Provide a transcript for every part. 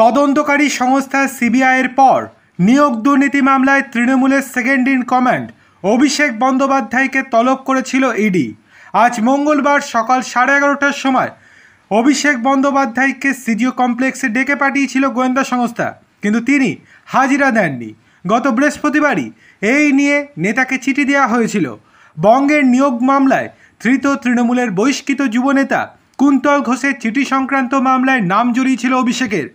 তদন্তকারী সংস্থা সিবিআইয়ের পর নিয়োগ দুর্নীতি মামলায় তৃণমূলের সেকেন্ড ইন কমান্ড অভিষেক বন্দ্যোপাধ্যায়কে তলব করেছিল ইডি আজ মঙ্গলবার সকাল সাড়ে এগারোটার সময় অভিষেক বন্দ্যোপাধ্যায়কে সিজিও কমপ্লেক্সে ডেকে পাঠিয়েছিল গোয়েন্দা সংস্থা কিন্তু তিনি হাজিরা দেননি গত বৃহস্পতিবারই এই নিয়ে নেতাকে চিঠি দেওয়া হয়েছিল বঙ্গের নিয়োগ মামলায় ধৃত তৃণমূলের বহিষ্কৃত যুবনেতা কুন্তল ঘোষের চিঠি সংক্রান্ত মামলায় নাম জড়িয়েছিল অভিষেকের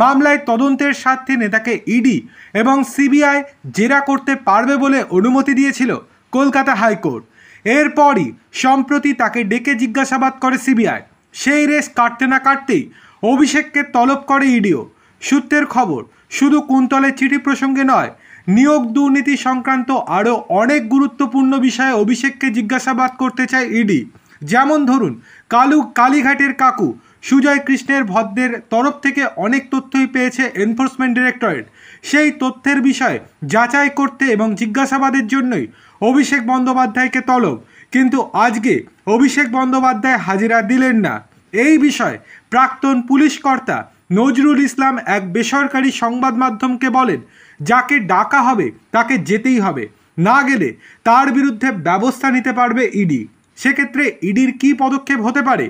মামলায় তদন্তের স্বার্থে নেতাকে ইডি এবং সিবিআই জেরা করতে পারবে বলে অনুমতি দিয়েছিল কলকাতা হাইকোর্ট এরপরই সম্প্রতি তাকে ডেকে জিজ্ঞাসাবাদ করে সিবিআই সেই রেস কাটতে না কাটতেই অভিষেককে তলব করে ইডিও সূত্রের খবর শুধু কুন্তলের চিঠি প্রসঙ্গে নয় নিয়োগ দুর্নীতি সংক্রান্ত আরও অনেক গুরুত্বপূর্ণ বিষয়ে অভিষেককে জিজ্ঞাসাবাদ করতে চায় ইডি যেমন ধরুন কালু কালীঘাটের কাকু সুজয় কৃষ্ণের ভদ্রের তরফ থেকে অনেক তথ্যই পেয়েছে এনফোর্সমেন্ট ডিরেক্টরেট সেই তথ্যের বিষয়ে যাচাই করতে এবং জিজ্ঞাসাবাদের জন্যই অভিষেক বন্দ্যোপাধ্যায়কে তলব কিন্তু আজকে অভিষেক বন্দ্যোপাধ্যায় হাজিরা দিলেন না এই বিষয়ে প্রাক্তন পুলিশ কর্তা নজরুল ইসলাম এক বেসরকারি সংবাদ মাধ্যমকে বলেন যাকে ডাকা হবে তাকে যেতেই হবে না গেলে তার বিরুদ্ধে ব্যবস্থা নিতে পারবে ইডি সেক্ষেত্রে ইডির কি পদক্ষেপ হতে পারে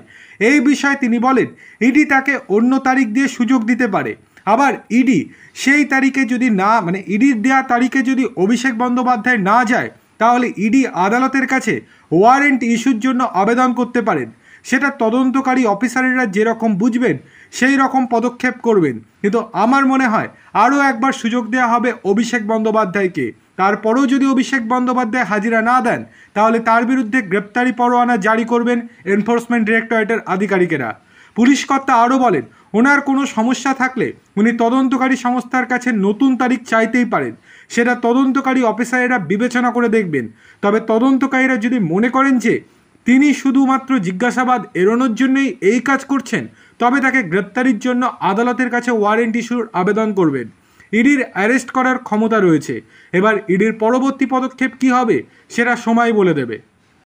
এই বিষয়ে তিনি বলেন ইডি তাকে অন্য তারিখ দিয়ে সুযোগ দিতে পারে আবার ইডি সেই তারিখে যদি না মানে ইডির দেওয়া তারিখে যদি অভিষেক বন্দ্যোপাধ্যায় না যায় তাহলে ইডি আদালতের কাছে ওয়ারেন্ট ইস্যুর জন্য আবেদন করতে পারেন সেটা তদন্তকারী অফিসারেরা যেরকম বুঝবেন সেই রকম পদক্ষেপ করবেন কিন্তু আমার মনে হয় আরও একবার সুযোগ দেওয়া হবে অভিষেক বন্দ্যোপাধ্যায়কে তারপরেও যদি অভিষেক বন্দ্যোপাধ্যায় হাজিরা না দেন তাহলে তার বিরুদ্ধে গ্রেপ্তারি পরোয়ানা জারি করবেন এনফোর্সমেন্ট ডিরেক্টরেটের আধিকারিকেরা পুলিশ কর্তা আরও বলেন ওনার কোনো সমস্যা থাকলে উনি তদন্তকারী সংস্থার কাছে নতুন তারিখ চাইতেই পারেন সেটা তদন্তকারী অফিসারেরা বিবেচনা করে দেখবেন তবে তদন্তকারীরা যদি মনে করেন যে তিনি শুধুমাত্র জিজ্ঞাসাবাদ এড়োনোর জন্যই এই কাজ করছেন তবে তাকে গ্রেপ্তারির জন্য আদালতের কাছে ওয়ারেন্ট ইস্যুর আবেদন করবেন ইডির অ্যারেস্ট করার ক্ষমতা রয়েছে এবার ইডির পরবর্তী পদক্ষেপ কি হবে সেটা সময় বলে দেবে